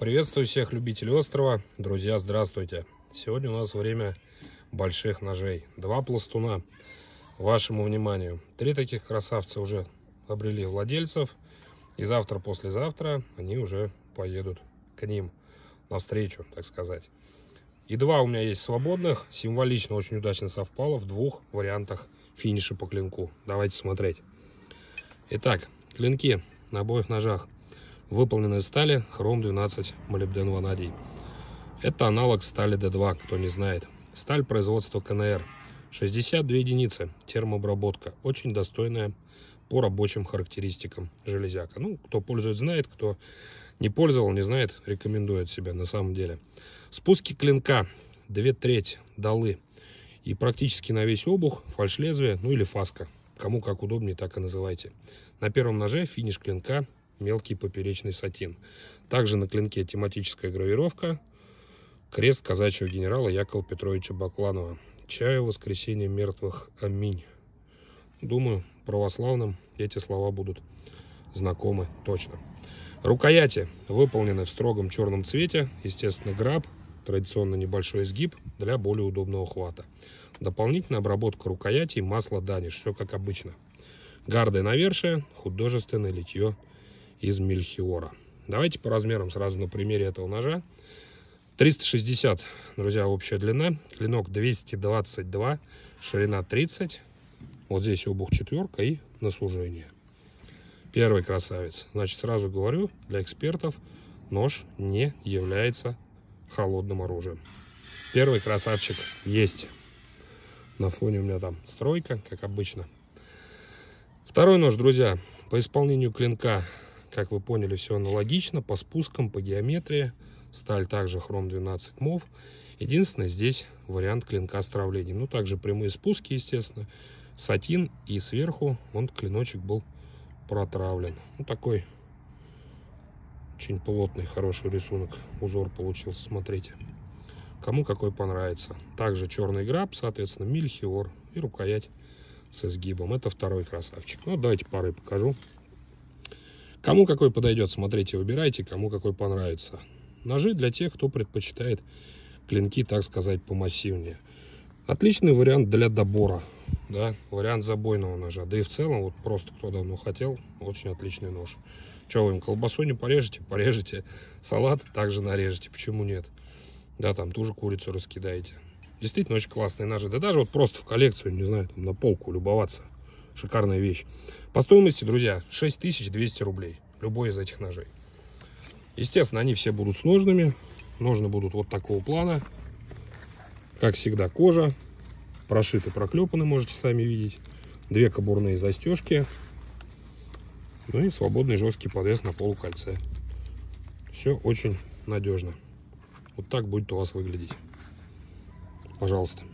Приветствую всех любителей острова. Друзья, здравствуйте. Сегодня у нас время больших ножей. Два пластуна. Вашему вниманию. Три таких красавца уже обрели владельцев. И завтра, послезавтра они уже поедут к ним навстречу, так сказать. И два у меня есть свободных. Символично очень удачно совпало в двух вариантах финиша по клинку. Давайте смотреть. Итак, клинки на обоих ножах выполнены из стали хром-12 молибден-ванадий. Это аналог стали D2, кто не знает. Сталь производства КНР. 62 единицы, термообработка, очень достойная по рабочим характеристикам железяка. Ну, кто пользует, знает, кто не пользовал, не знает, рекомендует себя на самом деле. Спуски клинка, 2 треть долы и практически на весь обух фальшлезвие, ну или фаска. Кому как удобнее, так и называйте. На первом ноже финиш клинка мелкий поперечный сатин. Также на клинке тематическая гравировка «Крест казачьего генерала Якова Петровича Бакланова. Чаю воскресенье мертвых. Аминь». Думаю, православным эти слова будут знакомы точно. Рукояти выполнены в строгом черном цвете, естественно, граб, традиционно небольшой изгиб для более удобного хвата. Дополнительная обработка рукояти масло даниш, все как обычно. Гарды навершие, художественное литье из Мельхиора. Давайте по размерам сразу на примере этого ножа. 360, друзья, общая длина. Клинок 222, ширина 30. Вот здесь обух четверка и на сужение. Первый красавец. Значит, сразу говорю, для экспертов нож не является холодным оружием. Первый красавчик есть. На фоне у меня там стройка, как обычно. Второй нож, друзья, по исполнению клинка как вы поняли, все аналогично по спускам, по геометрии. Сталь также хром 12 мов. Единственное, здесь вариант клинка с травлением. Ну, также прямые спуски, естественно. Сатин и сверху он клиночек был протравлен. Ну, такой очень плотный, хороший рисунок. Узор получился, смотрите. Кому какой понравится. Также черный граб, соответственно, мельхиор и рукоять с изгибом. Это второй красавчик. Ну, давайте пары покажу. Кому какой подойдет, смотрите, выбирайте, кому какой понравится. Ножи для тех, кто предпочитает клинки, так сказать, помассивнее. Отличный вариант для добора, да, вариант забойного ножа. Да и в целом, вот просто кто давно хотел, очень отличный нож. Че вы им колбасу не порежете, порежете, салат также нарежете, почему нет? Да, там ту же курицу раскидаете. Действительно очень классные ножи. Да даже вот просто в коллекцию, не знаю, там на полку любоваться шикарная вещь. По стоимости, друзья, 6200 рублей. Любой из этих ножей. Естественно, они все будут с ножными. Ножны будут вот такого плана. Как всегда, кожа. Прошиты, проклепаны, можете сами видеть. Две кабурные застежки. Ну и свободный жесткий подвес на полукольце. Все очень надежно. Вот так будет у вас выглядеть. Пожалуйста.